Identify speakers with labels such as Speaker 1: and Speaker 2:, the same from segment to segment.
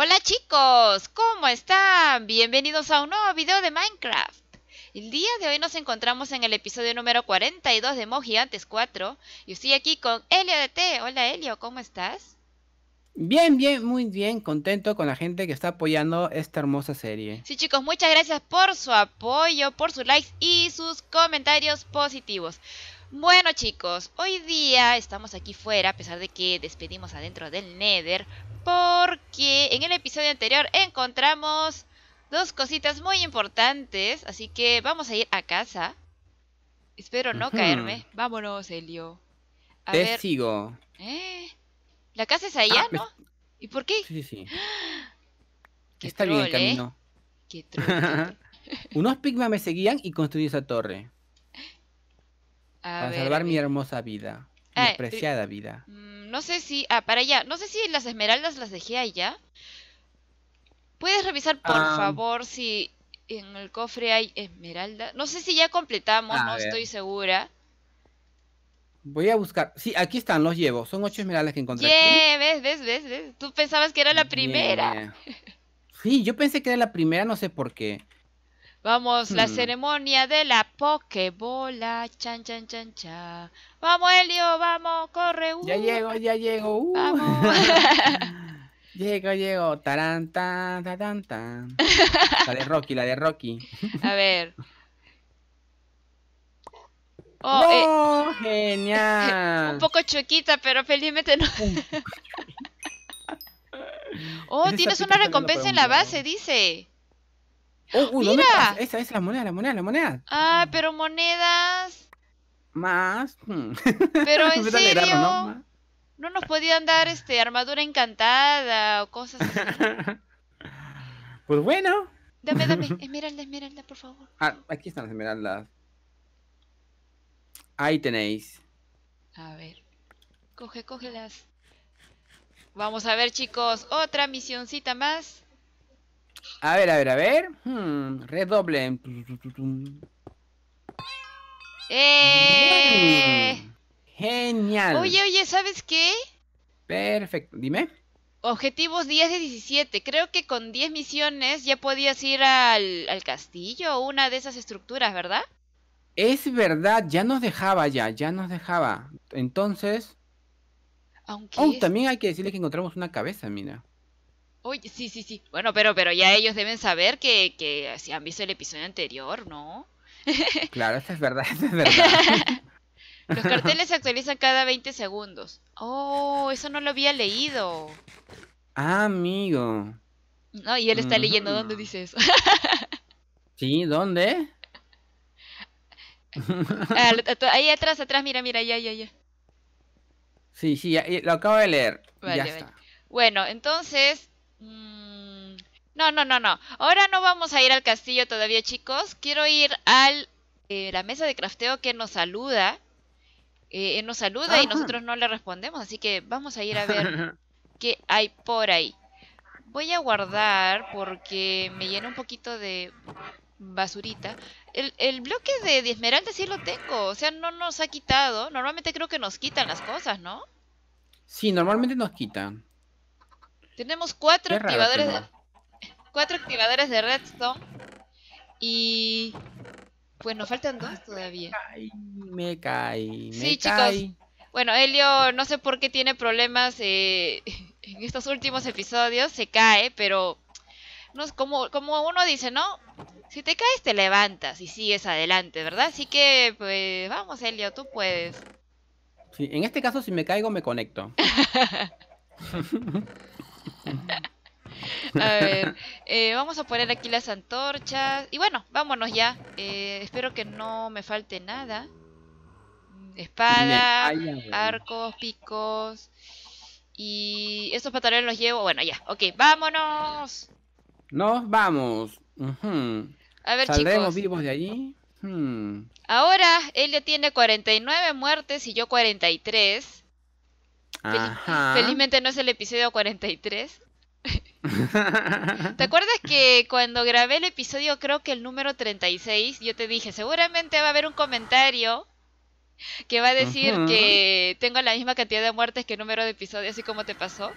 Speaker 1: Hola chicos, ¿cómo están? Bienvenidos a un nuevo video de Minecraft. El día de hoy nos encontramos en el episodio número 42 de Mojigantes 4 y estoy aquí con Helio de Hola Elio ¿cómo estás?
Speaker 2: Bien, bien, muy bien, contento con la gente que está apoyando esta hermosa serie.
Speaker 1: Sí chicos, muchas gracias por su apoyo, por sus likes y sus comentarios positivos. Bueno chicos, hoy día estamos aquí fuera, a pesar de que despedimos adentro del Nether, porque en el episodio anterior encontramos dos cositas muy importantes, así que vamos a ir a casa. Espero no caerme. Vámonos, Elio A Te sigo. Eh, ¿La casa es allá, ah, no? ¿Y por qué? Sí, sí.
Speaker 2: Está bien el ¿eh? camino. Unos pigmas me seguían y construí esa torre.
Speaker 1: para salvar
Speaker 2: mi hermosa vida. Mi ah, vida.
Speaker 1: Mm, no sé si... Ah, para allá. No sé si las esmeraldas las dejé allá. ¿Puedes revisar, por ah. favor, si en el cofre hay esmeralda? No sé si ya completamos, no estoy segura.
Speaker 2: Voy a buscar. Sí, aquí están, los llevo. Son ocho esmeraldas que encontré.
Speaker 1: ves, ves, ves, ves. Tú pensabas que era la primera.
Speaker 2: Sí, yo pensé que era la primera, no sé por qué.
Speaker 1: Vamos, la hmm. ceremonia de la pokebola. Chan, chan, chan, chan. Vamos, Helio, vamos, corre. Uh. Ya llego, ya llego. Uh. Vamos.
Speaker 2: llego, llego. Tarán, La de Rocky, la de Rocky.
Speaker 1: A ver. Oh,
Speaker 2: eh. genial. Un
Speaker 1: poco chuequita, pero felizmente no. oh, tienes una recompensa en la base, dice.
Speaker 2: Oh, uy, ¡Mira! Esa es la moneda, la moneda, la moneda.
Speaker 1: Ah, pero monedas. Más.
Speaker 2: Pero en serio.
Speaker 1: ¿no? nos podían dar este armadura encantada o cosas así.
Speaker 2: pues bueno.
Speaker 1: Dame, dame, esmeralda, esmeralda, por favor.
Speaker 2: Ah, aquí están las esmeraldas. Ahí tenéis.
Speaker 1: A ver. Coge, cógelas. Vamos a ver, chicos. Otra misioncita más.
Speaker 2: A ver, a ver, a ver. Hmm, redoble. Mm.
Speaker 1: ¡Eh!
Speaker 2: Genial. Oye,
Speaker 1: oye, ¿sabes qué?
Speaker 2: Perfecto, dime.
Speaker 1: Objetivos 10 de 17. Creo que con 10 misiones ya podías ir al, castillo o una de esas estructuras, ¿verdad?
Speaker 2: Es verdad, ya nos dejaba ya, ya nos dejaba. Entonces...
Speaker 1: Oh, también
Speaker 2: hay que decirle que encontramos una cabeza, mira.
Speaker 1: Oye, sí, sí, sí. Bueno, pero, pero ya ellos deben saber que, si han visto el episodio anterior, ¿no?
Speaker 2: Claro, eso es verdad, es verdad.
Speaker 1: Los carteles se actualizan cada 20 segundos. Oh, eso no lo había leído.
Speaker 2: Ah, amigo.
Speaker 1: No, y él está mm. leyendo dónde dice eso.
Speaker 2: Sí, ¿dónde?
Speaker 1: Ah, ahí atrás, atrás, mira, mira, ya, ya, ya.
Speaker 2: Sí, sí, lo acabo de leer. ya Está.
Speaker 1: Bueno, entonces Mm, no, no, no, no. Ahora no vamos a ir al castillo todavía, chicos. Quiero ir a eh, la mesa de crafteo que nos saluda. Eh, eh, nos saluda y ah. nosotros no le respondemos, así que vamos a ir a ver qué hay por ahí. Voy a guardar porque me llena un poquito de basurita. El, bloque de, de esmeralda sí lo tengo, o sea, no nos ha quitado. Normalmente creo que nos quitan las cosas, ¿no?
Speaker 2: Sí, normalmente nos quitan.
Speaker 1: Tenemos cuatro activadores de, cuatro activadores de redstone y pues nos faltan dos todavía. Me caí,
Speaker 2: me caí. sí, chicos.
Speaker 1: Bueno, Helio, no sé por qué tiene problemas eh, en estos últimos episodios, se cae, pero no como, como uno dice, ¿no? Si te caes te levantas y sigues adelante, ¿verdad? Así que, pues, vamos, Helio, tú puedes.
Speaker 2: en este caso, si me caigo, me conecto.
Speaker 1: a ver, eh, vamos a poner aquí las antorchas. Y bueno, vámonos ya. Eh, espero que no me falte nada. Espada, arcos, picos. Y estos pantalones los llevo. Bueno, ya. Ok, vámonos.
Speaker 2: Nos vamos. A ver, ¿Saldremos vivos de allí? Hmm.
Speaker 1: Ahora él ya tiene 49 muertes y yo 43. Felizmente no es el episodio 43. ¿Te acuerdas que cuando grabé el episodio, creo que el número 36, yo te dije, seguramente va a haber un comentario que va a decir que tengo la misma cantidad de muertes que el número de episodios, así como te pasó?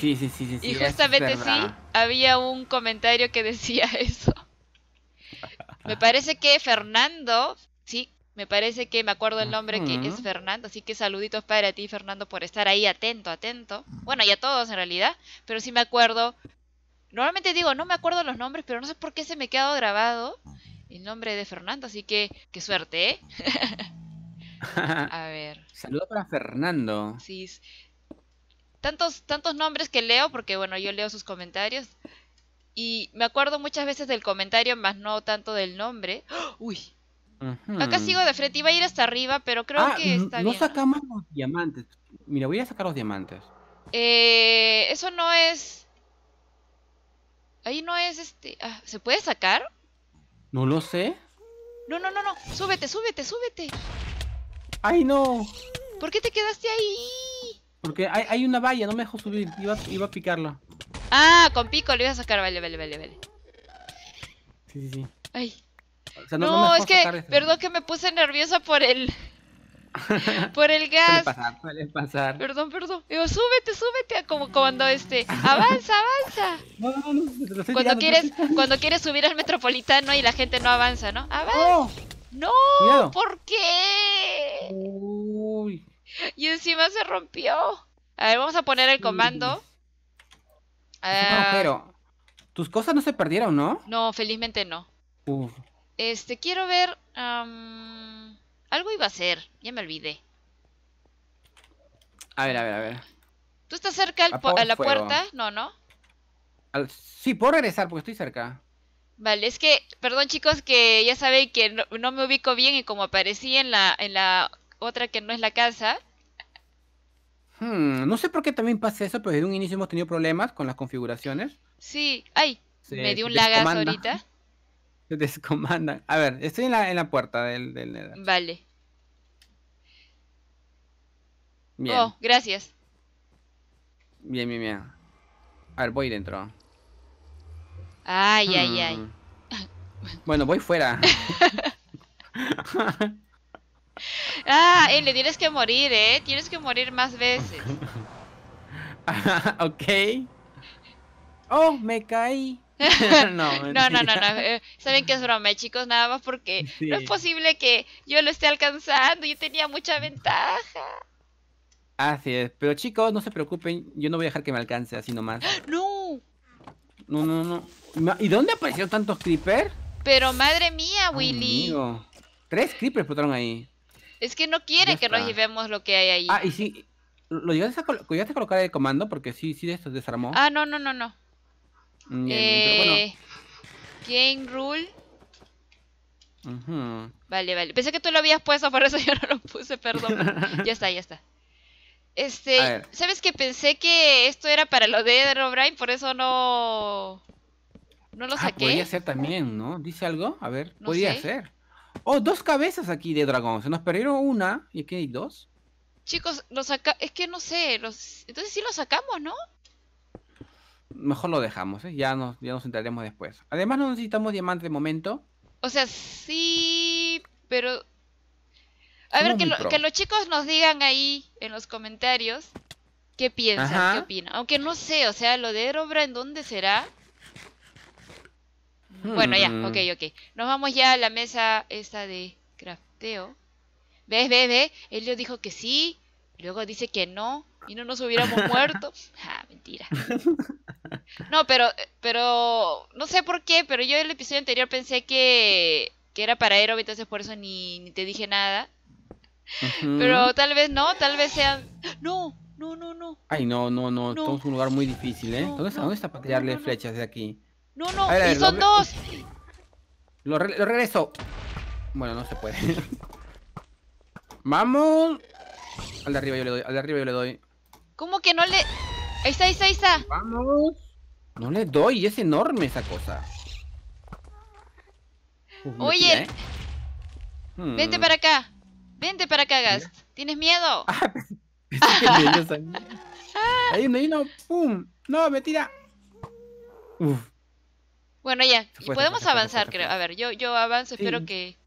Speaker 2: Sí, sí, sí, sí. Y justamente sí,
Speaker 1: había un comentario que decía eso. Me parece que Fernando, sí, me parece que me acuerdo el nombre que es Fernando, así que saluditos para ti, Fernando, por estar ahí atento, atento. Bueno, y a todos en realidad, pero sí me acuerdo. Normalmente digo, no me acuerdo los nombres, pero no sé por qué se me ha quedado grabado el nombre de Fernando, así que qué suerte, ¿eh? a ver. Saludos
Speaker 2: para Fernando.
Speaker 1: Sí. Tantos, tantos nombres que leo, porque bueno, yo leo sus comentarios. Y me acuerdo muchas veces del comentario, más no tanto del nombre. ¡Oh! Uy, Acá sigo de frente, iba a ir hasta arriba, pero creo ah, que está bien. No
Speaker 2: sacamos los diamantes. Mira, voy a sacar los diamantes.
Speaker 1: Eh, eso no es. Ahí no es este. Ah, ¿Se puede sacar?
Speaker 2: No lo sé.
Speaker 1: No, no, no, no. Súbete, súbete, súbete.
Speaker 2: ¡Ay, no!
Speaker 1: ¿Por qué te quedaste ahí?
Speaker 2: Porque hay, una valla, no me dejó subir. Iba, a picarla.
Speaker 1: Ah, con pico le voy a sacar. Vale, vale, vale, vale. Sí, sí, sí. Ay no, es que, perdón que me puse nerviosa por el... por el gas.
Speaker 2: pasar, pasar.
Speaker 1: Perdón, perdón. Digo, súbete, súbete. Como cuando este. Avanza, avanza. No, no, no. cuando, quieres, cuando quieres subir al metropolitano y la gente no avanza, ¿no? Oh, avanza. no, ¿por qué? Uy. Y encima se rompió. A ver, vamos a poner el comando. pero
Speaker 2: ah. tus cosas no se perdieron, ¿no?
Speaker 1: No, felizmente no. Uf. Este, quiero ver... algo iba a ser, ya me olvidé.
Speaker 2: A ver, a ver, a ver.
Speaker 1: ¿Tú estás cerca a la puerta? No, ¿no?
Speaker 2: Sí, puedo regresar porque estoy cerca.
Speaker 1: Vale, es que, perdón chicos, que ya sabéis que no, me ubico bien y como aparecí en la, en la otra que no es la casa.
Speaker 2: Hmm, no sé por qué también pasa eso, pero desde un inicio hemos tenido problemas con las configuraciones.
Speaker 1: Sí, ay, me dio un lagazo ahorita.
Speaker 2: Te descomandan. A ver, estoy en la, puerta del, Nether. Vale. Bien. Oh, gracias. Bien, bien, bien. A ver, voy dentro.
Speaker 1: Ay, ay, ay.
Speaker 2: Hmm. Bueno, voy fuera.
Speaker 1: ah, eh, le tienes que morir, ¿eh? Tienes que morir más veces.
Speaker 2: ok.
Speaker 1: Oh, me caí. no, no, no, no, eh, Saben que es broma, chicos, nada más porque no es posible que yo lo esté alcanzando. Yo tenía mucha ventaja.
Speaker 2: Así es. Pero chicos, no se preocupen. Yo no voy a dejar que me alcance así nomás. ¡No! No, no, no. ¿Y dónde aparecieron tantos creepers?
Speaker 1: Pero madre mía, Willy.
Speaker 2: Tres creepers explotaron ahí.
Speaker 1: Es que no quiere que nos llevemos lo que hay ahí. Ah, y
Speaker 2: sí. ¿Lo llegaste a, colocar el comando? Porque sí, sí, esto desarmó.
Speaker 1: Ah, no, no, no, no.
Speaker 2: Eh,
Speaker 1: Game Rule. Vale, vale. Pensé que tú lo habías puesto, por eso yo no lo puse, perdón. ya está, ya está. Este, ¿sabes que pensé que esto era para lo de Ed O'Brien? Por eso no. No lo ah, saqué. Podría
Speaker 2: ser también, ¿no? ¿Dice algo? A ver, podía podría ser. Oh, dos cabezas aquí de dragón. Se nos perdieron una y aquí hay dos.
Speaker 1: Chicos, los saca... es que no sé. Entonces sí lo sacamos, ¿no?
Speaker 2: mejor lo dejamos, ¿eh? ya, nos, ya nos enteraremos después. Además, no necesitamos diamante de momento.
Speaker 1: O sea, sí, pero. A ver, que, los chicos nos digan ahí en los comentarios qué piensan, qué opinan. Aunque no sé, o sea, lo de Erobra, ¿en dónde será? Hmm. Bueno, ya, ok, ok. Nos vamos ya a la mesa esta de crafteo. ¿Ves, ves, ves? Elio dijo que sí, luego dice que no, y no nos hubiéramos muerto mentira. No, pero, pero, no sé por qué, pero yo en el episodio anterior pensé que, que era para héroe entonces por eso ni, ni te dije nada. Pero tal vez no, tal vez sea... No,
Speaker 2: no, no, no. Ay, no, no, no, estamos en un lugar muy difícil, ¿eh? ¿Dónde, está, para tirarle flechas de aquí? No, no, y son dos. lo regreso. Bueno, no se puede. Vamos. Al de arriba yo le doy, al de arriba yo le doy.
Speaker 1: ¿Cómo que no le...? Ahí está, ahí está, Vamos.
Speaker 2: No le doy, es enorme esa cosa. Oye, ¿eh? hmm. vente para
Speaker 1: acá. Vente para acá, Gast. ¿Tienes miedo?
Speaker 2: Ah, ahí no, ¡Pum! No, me tira.
Speaker 1: Bueno, ya. podemos avanzar, creo. A ver, yo, yo avanzo, espero que...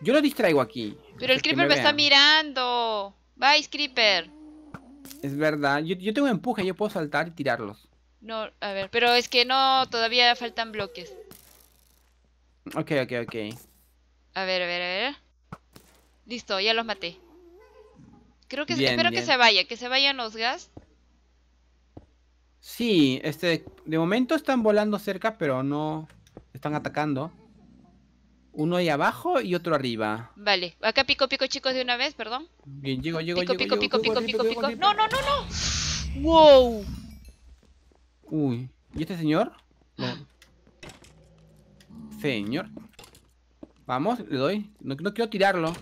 Speaker 2: Yo lo distraigo aquí. Pero el creeper me, me está
Speaker 1: mirando. Bye, creeper.
Speaker 2: Es verdad. Yo, tengo empuje, yo puedo saltar y tirarlos.
Speaker 1: No, a ver, pero es que no, todavía faltan bloques.
Speaker 2: Ok, ok, ok.
Speaker 1: A ver, a ver, a ver. Listo, ya los maté. Creo que espero que se vaya, que se vayan los gas.
Speaker 2: Sí, este, de momento están volando cerca, pero no están atacando. Uno ahí abajo y otro arriba.
Speaker 1: Vale, acá pico, pico, chicos, de una vez, perdón.
Speaker 2: Bien, llego, llego, llego. Pico, pico, pico, pico, pico, pico. No,
Speaker 1: no, no, no.
Speaker 2: Wow. Uy, ¿y este señor? Señor. Vamos, le doy. No, quiero tirarlo.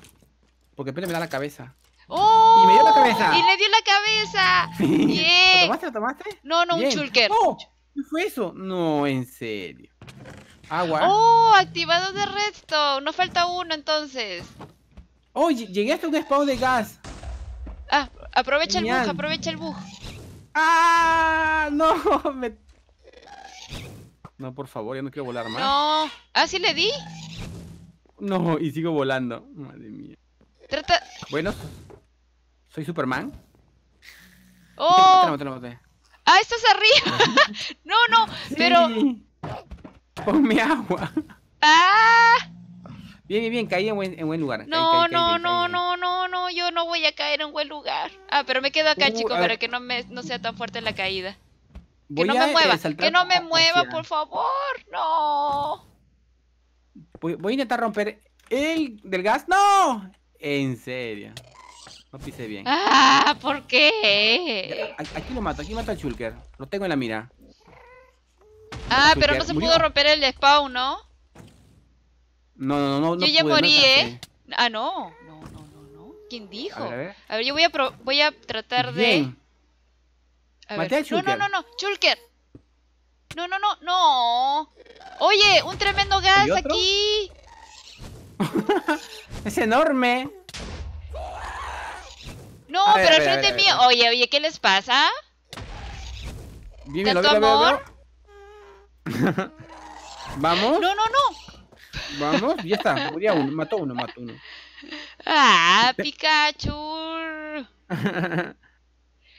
Speaker 2: Porque pelo me da la cabeza.
Speaker 1: ¡Oh! Y me dio la cabeza. Y le dio la cabeza. yeah. ¿Lo tomaste? ¿Lo tomaste? No, no, un chulker.
Speaker 2: ¡Oh! ¿Qué fue eso? No, en serio. Agua.
Speaker 1: ¡Oh! Activado de resto! No falta uno entonces.
Speaker 2: ¡Oh! Llegué hasta un spawn de gas.
Speaker 1: Ah, aprovecha el bug, aprovecha el bug. ¡Ah! No,
Speaker 2: No, por favor, ya no quiero volar más.
Speaker 1: No. ¿Ah, sí le di?
Speaker 2: No, y sigo volando. Madre mía. Trata... Bueno, soy Superman. ¡Oh! Te lo,
Speaker 1: ah, estás arriba. no, no, pero
Speaker 2: ponme agua.
Speaker 1: ¡Ah!
Speaker 2: Bien, bien, bien, caí en buen, lugar. No, no, no, no,
Speaker 1: no, yo no voy a caer en buen lugar. Ah, pero me quedo acá, uh, chico, chicos, para que no, me, sea tan fuerte la caída.
Speaker 2: Que no, me eh, mueva, que no me mueva, por
Speaker 1: favor, no.
Speaker 2: Voy, a intentar romper el del gas. ¡No! En serio. No pisé bien.
Speaker 1: Ah, ¿por qué?
Speaker 2: Aquí lo mato, aquí mato al Shulker. Lo tengo en la mira.
Speaker 1: Ah, pues pero no se pudo romper el spawn, ¿no?
Speaker 2: No, no, no, no. Yo ya morí, ¿eh?
Speaker 1: Ah, no. No, no, no, no. ¿Quién dijo? A ver, yo voy a, pro voy a tratar de. A ver. no, no, no, no. Chulker. No, no, no, no. Oye, un tremendo gas aquí.
Speaker 2: es enorme.
Speaker 1: No, pero al frente mío. Oye, oye, ¿qué les pasa?
Speaker 2: Dime, ¿Tanto amor? ¿Vamos? No, no,
Speaker 1: no.
Speaker 2: Vamos, ya está. uno, mató uno, mató uno.
Speaker 1: Ah, Pikachu.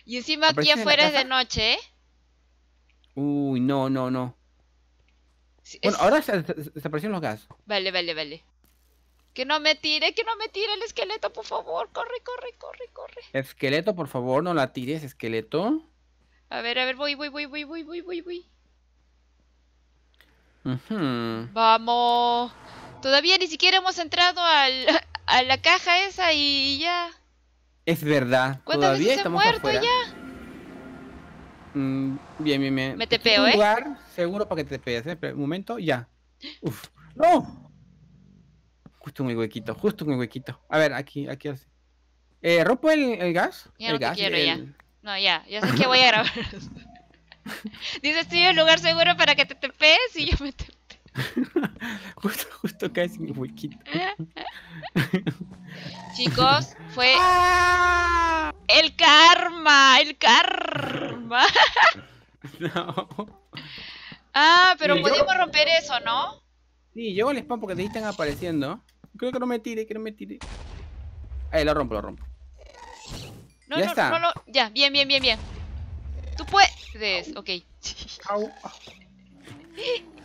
Speaker 1: y encima aquí afuera es de noche. ¿eh?
Speaker 2: Uy, no, no, no. Ahora bueno, ahora se desaparecieron los gas.
Speaker 1: Vale, vale, vale. Que no me tire, que no me tire el esqueleto, por favor. Corre, corre, corre, corre.
Speaker 2: Esqueleto, por favor, no la tires, esqueleto.
Speaker 1: A ver, a ver, voy, voy, voy, voy, voy, voy, voy, voy. Vamos. Todavía ni siquiera hemos entrado al, a la caja esa y ya.
Speaker 2: Es verdad. ¿Cuántas Todavía veces estamos muerto afuera? ya? Mm, bien, bien, bien. Me tepeo, ¿eh? lugar seguro para que te tepees, ¿eh? un momento, ya. Uf. ¡No! Justo un huequito, justo un huequito. A ver, aquí, aquí así. Eh, ¿Rompo el, el gas? Ya el no te quiero, ya.
Speaker 1: No, ya, ya sé que voy a grabar. Dice, estoy en un lugar seguro para que te tepees y yo me te
Speaker 2: justo, justo caes en el huequito.
Speaker 1: Chicos, fue... ¡Ah! El karma, el karma.
Speaker 2: no.
Speaker 1: Ah, pero podemos romper eso, ¿no?
Speaker 2: Sí, llevo el spam porque te están apareciendo. Creo que no me tire, que no me tire. Ahí, lo rompo, lo rompo. No, ya no, está.
Speaker 1: ya, bien, bien, bien, bien. Tú puedes. Ok.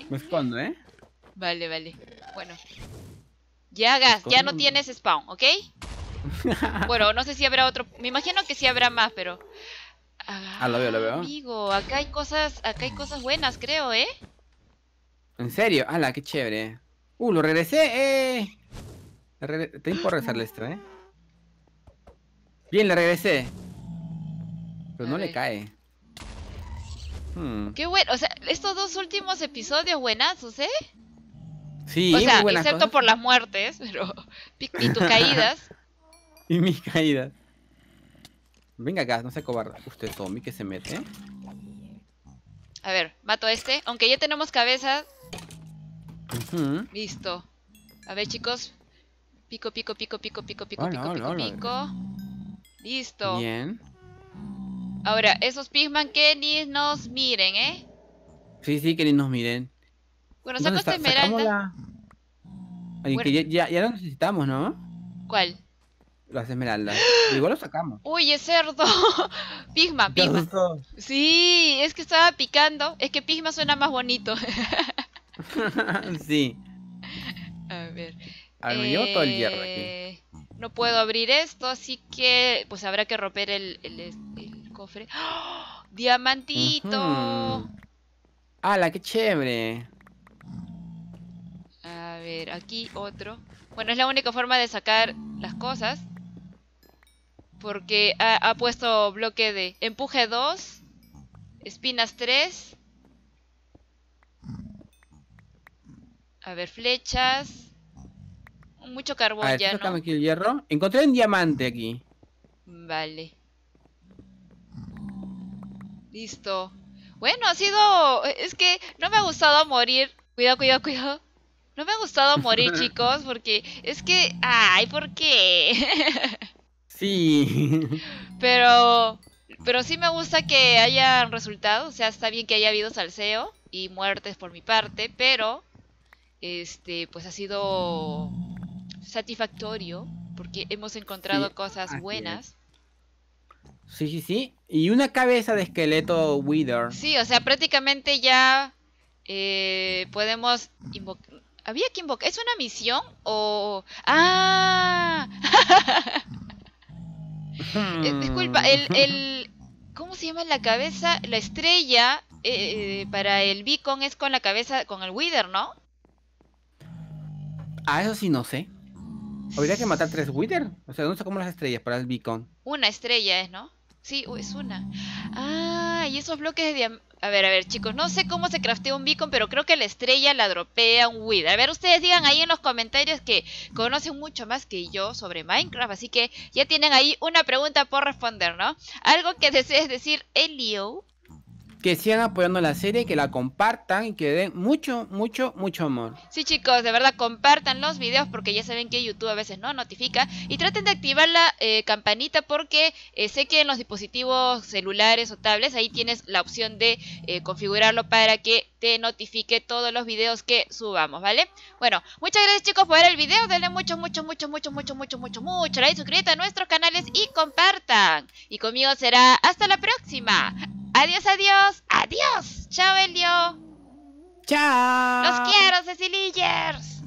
Speaker 2: Me escondo, ¿eh?
Speaker 1: Vale, vale. Bueno. Ya, hagas, ya no tienes spawn, ¿ok? bueno, no sé si habrá otro. Me imagino que sí habrá más, pero.
Speaker 2: Ah, lo veo, lo veo.
Speaker 1: Amigo, acá hay cosas, acá hay cosas buenas, creo, ¿eh?
Speaker 2: ¿En serio? ¡Hala, qué chévere! ¡Uh, lo
Speaker 1: regresé!
Speaker 2: ¡Eh! Tengo que regresarle esto, ¿eh? Bien, le regresé. Pero no le cae. Hmm.
Speaker 1: Qué bueno, o sea, estos dos últimos episodios buenazos, ¿eh?
Speaker 2: Sí, o sea, excepto
Speaker 1: por las muertes, pero y tus caídas.
Speaker 2: y mis caídas. Venga gas, no se cobarde. Usted Tommy, que se mete.
Speaker 1: A ver, mato a este. Aunque ya tenemos cabezas. Listo. A ver, chicos. Pico, pico, pico, pico, pico, pico, pico, pico, pico. Listo. Bien. Ahora, esos Pigman que ni nos miren, ¿eh?
Speaker 2: Sí, sí, que ni nos miren. Bueno, saco esta esmeralda. ya, ya, lo necesitamos, ¿no? ¿Cuál? Las esmeraldas. Igual lo sacamos.
Speaker 1: Uy, es cerdo. Pigma, pigma. Sí, es que estaba picando. Es que pigma suena más bonito.
Speaker 2: sí. A ver. A ver, me llevo todo el hierro aquí. Eh,
Speaker 1: no puedo abrir esto, así que pues habrá que romper el ¡Ah! ¡Diamantito!
Speaker 2: Uh la ¡Hala, qué chévere!
Speaker 1: A ver, aquí otro. Bueno, es la única forma de sacar las cosas. Porque ha, puesto bloque de empuje 2, espinas 3. A ver, flechas. Mucho carbón ya, ¿no?
Speaker 2: aquí el hierro. Encontré un diamante aquí.
Speaker 1: Vale. Listo. Bueno, ha sido... Es que no me ha gustado morir. Cuidado, cuidado, cuidado. No me ha gustado morir, chicos, porque es que... Ay, ¿por qué?
Speaker 2: sí.
Speaker 1: Pero... Pero sí me gusta que hayan resultado. O sea, está bien que haya habido salseo y muertes por mi parte, pero... Este, pues ha sido satisfactorio porque hemos encontrado cosas buenas.
Speaker 2: Sí, sí, sí. Y una cabeza de esqueleto Wither.
Speaker 1: Sí, o sea, prácticamente ya eh, podemos invocar... Había que invocar... ¿Es una misión o...? ¡Ah! Eh, disculpa, el, ¿Cómo se llama la cabeza? La estrella eh, eh, para el beacon es con la cabeza, con el Wither, ¿no?
Speaker 2: Ah, eso sí no sé. Habría que matar tres Wither. O sea, no sé cómo las estrellas para el beacon.
Speaker 1: Una estrella es, ¿no? Sí, es una. Ah, y esos bloques de diamante. A ver, a ver, chicos, no sé cómo se craftea un beacon, pero creo que la estrella la dropea un weed. A ver, ustedes digan ahí en los comentarios que conocen mucho más que yo sobre Minecraft, así que ya tienen ahí una pregunta por responder, ¿no? Algo que desees decir, Elio
Speaker 2: que sigan apoyando la serie, que la compartan y que den mucho, mucho, mucho amor.
Speaker 1: Sí, chicos, de verdad, compartan los videos porque ya saben que YouTube a veces no notifica. Y traten de activar la eh, campanita porque eh, sé que en los dispositivos celulares o tablets ahí tienes la opción de eh, configurarlo para que te notifique todos los videos que subamos, ¿vale? Bueno, muchas gracias chicos por ver el video. Denle mucho, mucho, mucho, mucho, mucho, mucho, mucho, mucho like, suscríbete a nuestros canales y compartan. Y conmigo será hasta la próxima. Adiós, adiós. Adiós. Chao, Elio. Chao. Los quiero, Cecilillers.